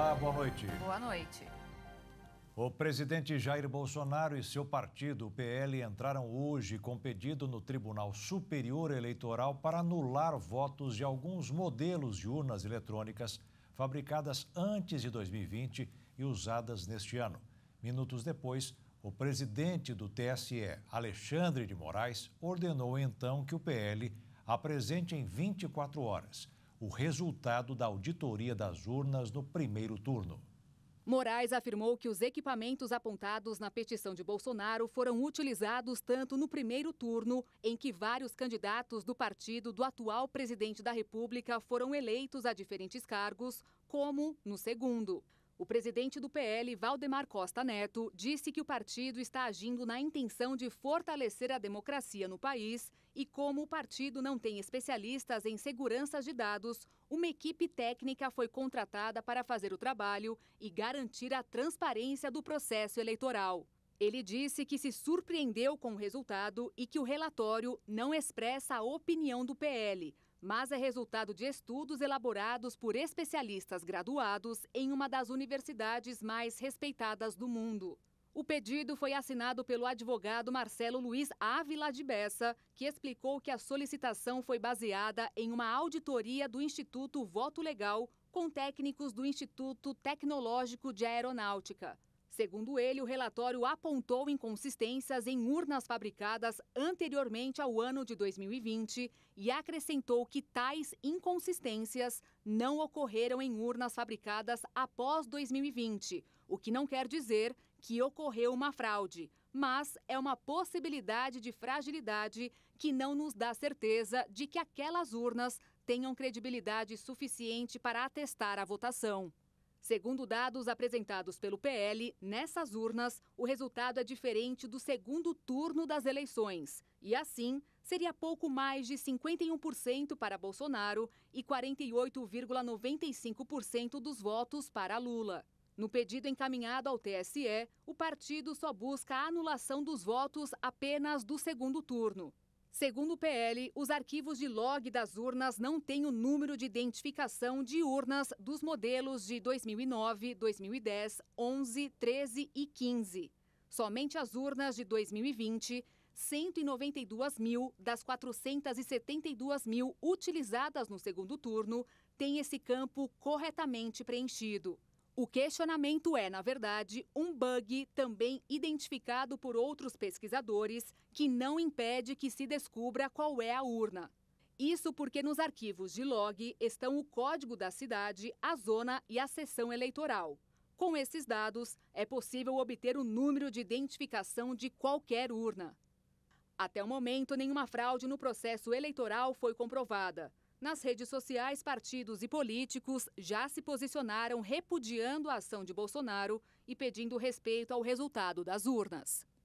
Olá, boa noite. Boa noite. O presidente Jair Bolsonaro e seu partido, o PL, entraram hoje com pedido no Tribunal Superior Eleitoral para anular votos de alguns modelos de urnas eletrônicas fabricadas antes de 2020 e usadas neste ano. Minutos depois, o presidente do TSE, Alexandre de Moraes, ordenou então que o PL apresente em 24 horas o resultado da auditoria das urnas no primeiro turno. Moraes afirmou que os equipamentos apontados na petição de Bolsonaro foram utilizados tanto no primeiro turno, em que vários candidatos do partido do atual presidente da República foram eleitos a diferentes cargos, como no segundo. O presidente do PL, Valdemar Costa Neto, disse que o partido está agindo na intenção de fortalecer a democracia no país e, como o partido não tem especialistas em segurança de dados, uma equipe técnica foi contratada para fazer o trabalho e garantir a transparência do processo eleitoral. Ele disse que se surpreendeu com o resultado e que o relatório não expressa a opinião do PL, mas é resultado de estudos elaborados por especialistas graduados em uma das universidades mais respeitadas do mundo. O pedido foi assinado pelo advogado Marcelo Luiz Ávila de Bessa, que explicou que a solicitação foi baseada em uma auditoria do Instituto Voto Legal com técnicos do Instituto Tecnológico de Aeronáutica. Segundo ele, o relatório apontou inconsistências em urnas fabricadas anteriormente ao ano de 2020 e acrescentou que tais inconsistências não ocorreram em urnas fabricadas após 2020, o que não quer dizer que ocorreu uma fraude, mas é uma possibilidade de fragilidade que não nos dá certeza de que aquelas urnas tenham credibilidade suficiente para atestar a votação. Segundo dados apresentados pelo PL, nessas urnas, o resultado é diferente do segundo turno das eleições. E assim, seria pouco mais de 51% para Bolsonaro e 48,95% dos votos para Lula. No pedido encaminhado ao TSE, o partido só busca a anulação dos votos apenas do segundo turno. Segundo o PL, os arquivos de log das urnas não têm o número de identificação de urnas dos modelos de 2009, 2010, 11, 13 e 15. Somente as urnas de 2020, 192 mil das 472 mil utilizadas no segundo turno, têm esse campo corretamente preenchido. O questionamento é, na verdade, um bug também identificado por outros pesquisadores que não impede que se descubra qual é a urna. Isso porque nos arquivos de log estão o código da cidade, a zona e a sessão eleitoral. Com esses dados, é possível obter o número de identificação de qualquer urna. Até o momento, nenhuma fraude no processo eleitoral foi comprovada. Nas redes sociais, partidos e políticos já se posicionaram repudiando a ação de Bolsonaro e pedindo respeito ao resultado das urnas.